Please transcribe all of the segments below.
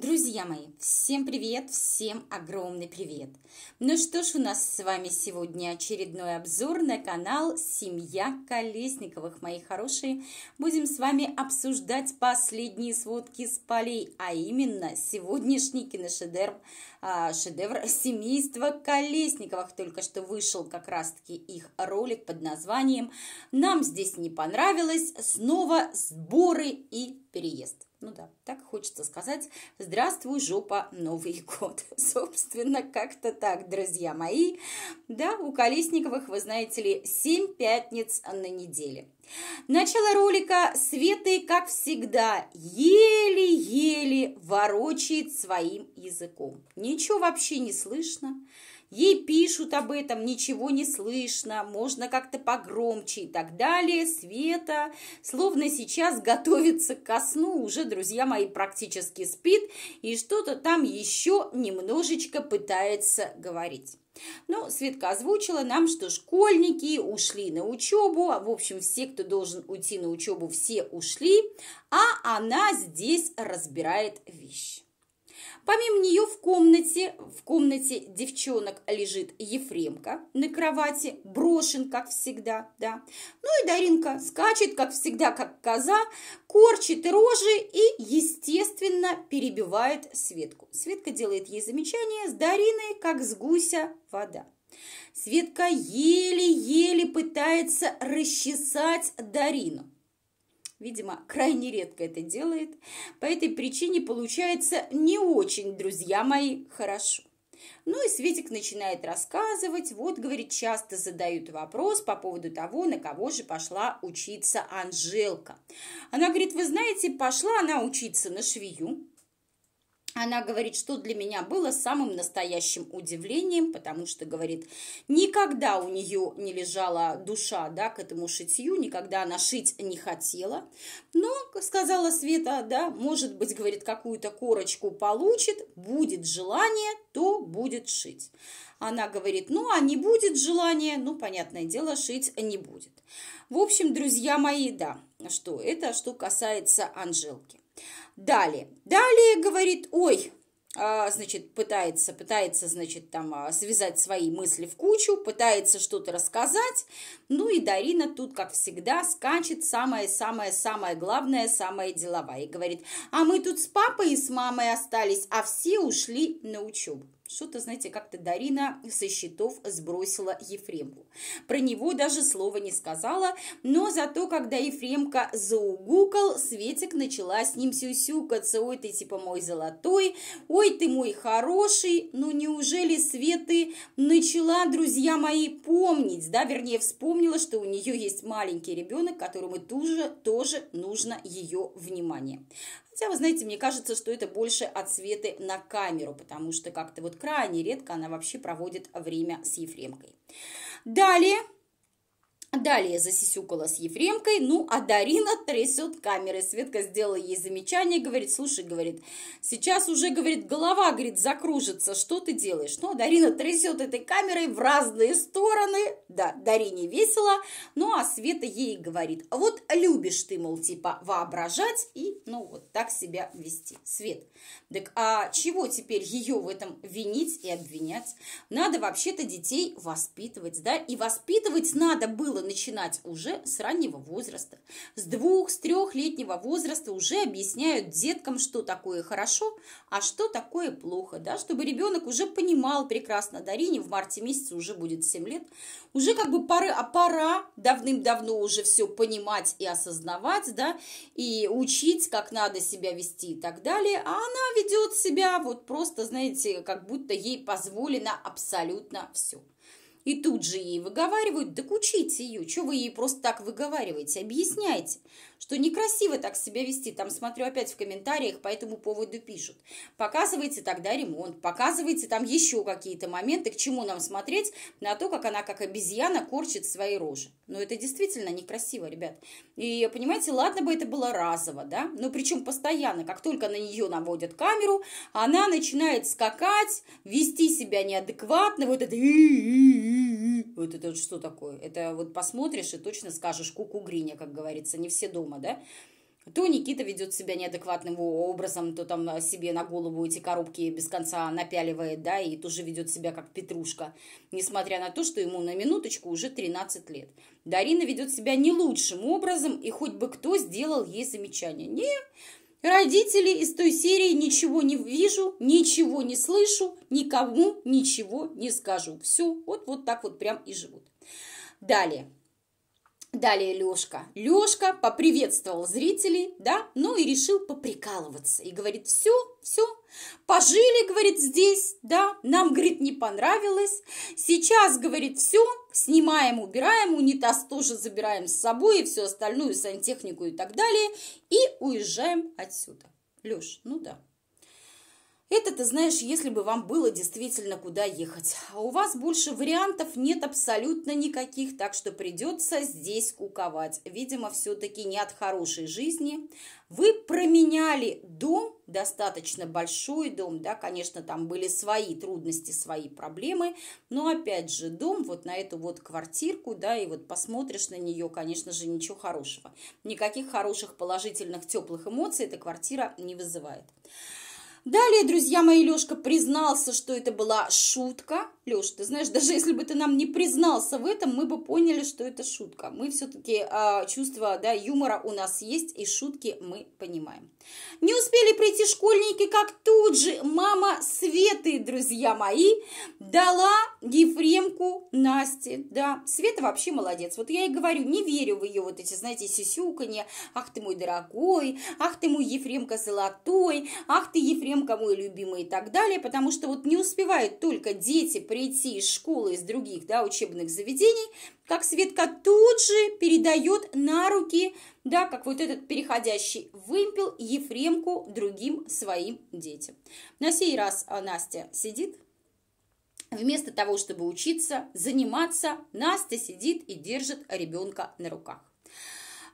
Друзья мои, всем привет, всем огромный привет! Ну что ж, у нас с вами сегодня очередной обзор на канал «Семья Колесниковых». Мои хорошие, будем с вами обсуждать последние сводки с полей, а именно сегодняшний киношедевр, а, шедевр семейства Колесниковых. Только что вышел как раз-таки их ролик под названием «Нам здесь не понравилось, снова сборы и переезд». Ну да, так хочется сказать. Здравствуй, жопа, Новый год. Собственно, как-то так, друзья мои. Да, у Колесниковых, вы знаете ли, 7 пятниц на неделе. Начало ролика Светы, как всегда, еле-еле ворочает своим языком. Ничего вообще не слышно. Ей пишут об этом, ничего не слышно, можно как-то погромче и так далее. Света, словно сейчас готовится ко сну, уже, друзья мои, практически спит и что-то там еще немножечко пытается говорить. Ну, Светка озвучила нам, что школьники ушли на учебу, а в общем все, кто должен уйти на учебу, все ушли, а она здесь разбирает вещи. Помимо нее в комнате, в комнате девчонок лежит Ефремка на кровати, брошен, как всегда, да. Ну и Даринка скачет, как всегда, как коза, корчит рожи и, естественно, перебивает Светку. Светка делает ей замечание с Дариной, как с гуся вода. Светка еле-еле пытается расчесать Дарину видимо, крайне редко это делает. По этой причине получается не очень, друзья мои, хорошо. Ну и Светик начинает рассказывать. Вот, говорит, часто задают вопрос по поводу того, на кого же пошла учиться Анжелка. Она говорит, вы знаете, пошла она учиться на швею. Она говорит, что для меня было самым настоящим удивлением, потому что, говорит, никогда у нее не лежала душа да, к этому шитью, никогда она шить не хотела. Но, сказала Света, да, может быть, говорит, какую-то корочку получит, будет желание, то будет шить. Она говорит, ну, а не будет желания, ну, понятное дело, шить не будет. В общем, друзья мои, да, что это, что касается Анжелки. Далее. Далее говорит, ой, а, значит, пытается, пытается, значит, там а, связать свои мысли в кучу, пытается что-то рассказать. Ну и Дарина тут, как всегда, скачет самое-самое-самое главное, самое деловая. И говорит, а мы тут с папой и с мамой остались, а все ушли на учебу. Что-то, знаете, как-то Дарина со счетов сбросила Ефремку. Про него даже слова не сказала, но зато, когда Ефремка заугукал, Светик начала с ним сюсюкаться. «Ой, ты типа мой золотой, ой, ты мой хороший». Ну неужели Светы начала, друзья мои, помнить, да, вернее, вспомнила, что у нее есть маленький ребенок, которому тоже, тоже нужно ее внимание. Хотя, вы знаете, мне кажется, что это больше от отсветы на камеру, потому что как-то вот крайне редко она вообще проводит время с Ефремкой. Далее Далее засисюкала с Ефремкой, ну, а Дарина трясет камеры. Светка сделала ей замечание, говорит, слушай, говорит, сейчас уже, говорит, голова, говорит, закружится, что ты делаешь? Ну, а Дарина трясет этой камерой в разные стороны, да, Дарине весело, ну, а Света ей говорит, «А вот любишь ты, мол, типа, воображать и, ну, вот так себя вести. Свет, так а чего теперь ее в этом винить и обвинять? Надо вообще-то детей воспитывать, да, и воспитывать надо было было начинать уже с раннего возраста. С двух, с трехлетнего возраста уже объясняют деткам, что такое хорошо, а что такое плохо, да, чтобы ребенок уже понимал прекрасно, Дарине в марте месяце уже будет 7 лет, уже как бы пора, а пора давным-давно уже все понимать и осознавать, да, и учить, как надо себя вести и так далее, а она ведет себя вот просто, знаете, как будто ей позволено абсолютно все. И тут же ей выговаривают, так учите ее, что вы ей просто так выговариваете, объясняйте что некрасиво так себя вести. Там смотрю опять в комментариях по этому поводу пишут. Показывайте тогда ремонт, показывайте там еще какие-то моменты, к чему нам смотреть, на то, как она как обезьяна корчит свои рожи. Но ну, это действительно некрасиво, ребят. И понимаете, ладно бы это было разово, да, но причем постоянно, как только на нее наводят камеру, она начинает скакать, вести себя неадекватно, вот это вот это вот что такое? Это вот посмотришь и точно скажешь куку гриня, как говорится, не все дома, да? То Никита ведет себя неадекватным образом, то там себе на голову эти коробки без конца напяливает, да, и тоже ведет себя как петрушка, несмотря на то, что ему на минуточку уже 13 лет. Дарина ведет себя не лучшим образом, и хоть бы кто сделал ей замечание. Не, Родители из той серии ничего не вижу, ничего не слышу, никому ничего не скажу. Все, вот, вот так вот прям и живут. Далее. Далее Лешка. Лешка поприветствовал зрителей, да, ну и решил поприкалываться. И говорит, все, все, пожили, говорит, здесь, да, нам, говорит, не понравилось. Сейчас, говорит, все, снимаем, убираем, унитаз тоже забираем с собой и всю остальную сантехнику и так далее. И уезжаем отсюда. Леш, ну да, это, ты знаешь, если бы вам было действительно куда ехать. А у вас больше вариантов нет абсолютно никаких, так что придется здесь куковать. Видимо, все-таки не от хорошей жизни. Вы променяли дом, достаточно большой дом, да, конечно, там были свои трудности, свои проблемы, но опять же дом вот на эту вот квартирку, да, и вот посмотришь на нее, конечно же, ничего хорошего. Никаких хороших, положительных, теплых эмоций эта квартира не вызывает. Далее, друзья мои, Лёшка признался, что это была шутка, Леш, ты знаешь, даже если бы ты нам не признался в этом, мы бы поняли, что это шутка. Мы все-таки э, а, чувство да, юмора у нас есть, и шутки мы понимаем. Не успели прийти школьники, как тут же мама Светы, друзья мои, дала Ефремку Насте. Да, Света вообще молодец. Вот я и говорю, не верю в ее вот эти, знаете, сисюканье. Ах ты мой дорогой, ах ты мой Ефремка золотой, ах ты Ефремка мой любимый и так далее. Потому что вот не успевают только дети при перейти из школы, из других да, учебных заведений, как Светка тут же передает на руки, да, как вот этот переходящий вымпел Ефремку другим своим детям. На сей раз Настя сидит, Вместо того, чтобы учиться, заниматься, Настя сидит и держит ребенка на руках.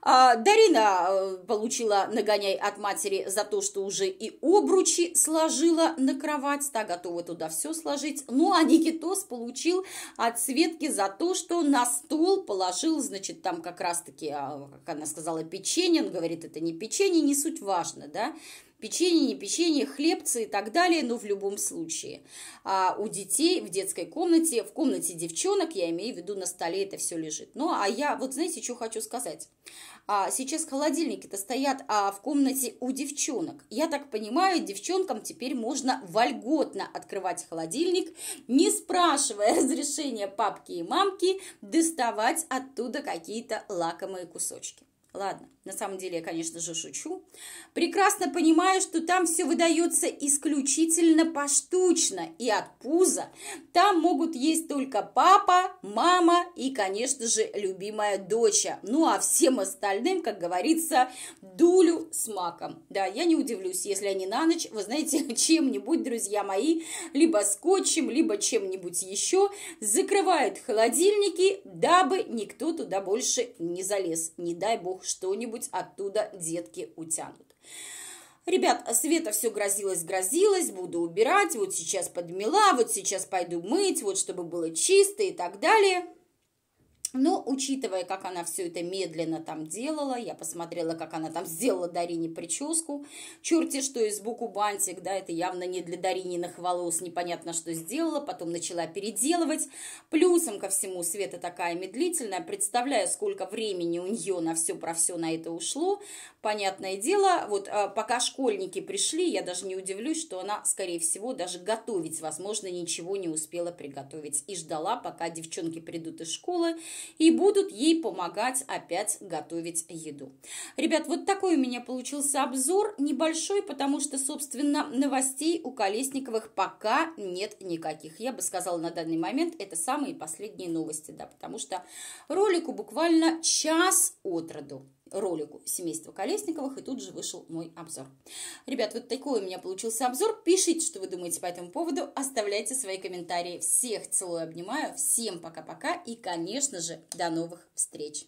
А, Дарина э, получила нагоняй от матери за то, что уже и обручи сложила на кровать, та готова туда все сложить. Ну, а Никитос получил от Светки за то, что на стол положил, значит, там как раз-таки, а, как она сказала, печенье. Он говорит, это не печенье, не суть важно, да. Печенье, не печенье, хлебцы и так далее, но в любом случае. А у детей в детской комнате, в комнате девчонок, я имею в виду, на столе это все лежит. Ну, а я, вот знаете, что хочу сказать? А сейчас холодильники-то стоят а, в комнате у девчонок. Я так понимаю, девчонкам теперь можно вольготно открывать холодильник, не спрашивая разрешения папки и мамки, доставать оттуда какие-то лакомые кусочки. Ладно, на самом деле я, конечно же, шучу. Прекрасно понимаю, что там все выдается исключительно поштучно и от пуза. Там могут есть только папа, мама и, конечно же, любимая доча. Ну, а всем остальным, как говорится, дулю с маком. Да, я не удивлюсь, если они на ночь, вы знаете, чем-нибудь, друзья мои, либо скотчем, либо чем-нибудь еще, закрывают холодильники, дабы никто туда больше не залез. Не дай бог, что-нибудь оттуда детки утянут. Ребят, а Света все грозилось, грозилось. буду убирать, вот сейчас подмела, вот сейчас пойду мыть, вот чтобы было чисто и так далее. Но, учитывая, как она все это медленно там делала, я посмотрела, как она там сделала Дарине прическу, черти что из боку бантик, да, это явно не для Дарининых волос, непонятно, что сделала, потом начала переделывать. Плюсом ко всему Света такая медлительная, представляю, сколько времени у нее на все про все на это ушло, понятное дело, вот а, пока школьники пришли, я даже не удивлюсь, что она, скорее всего, даже готовить, возможно, ничего не успела приготовить и ждала, пока девчонки придут из школы и будут ей помогать опять готовить еду. Ребят, вот такой у меня получился обзор, небольшой, потому что, собственно, новостей у Колесниковых пока нет никаких. Я бы сказала, на данный момент это самые последние новости, да, потому что ролику буквально час от роду ролику семейства Колесниковых, и тут же вышел мой обзор. Ребят, вот такой у меня получился обзор. Пишите, что вы думаете по этому поводу, оставляйте свои комментарии. Всех целую, обнимаю, всем пока-пока и, конечно же, до новых встреч!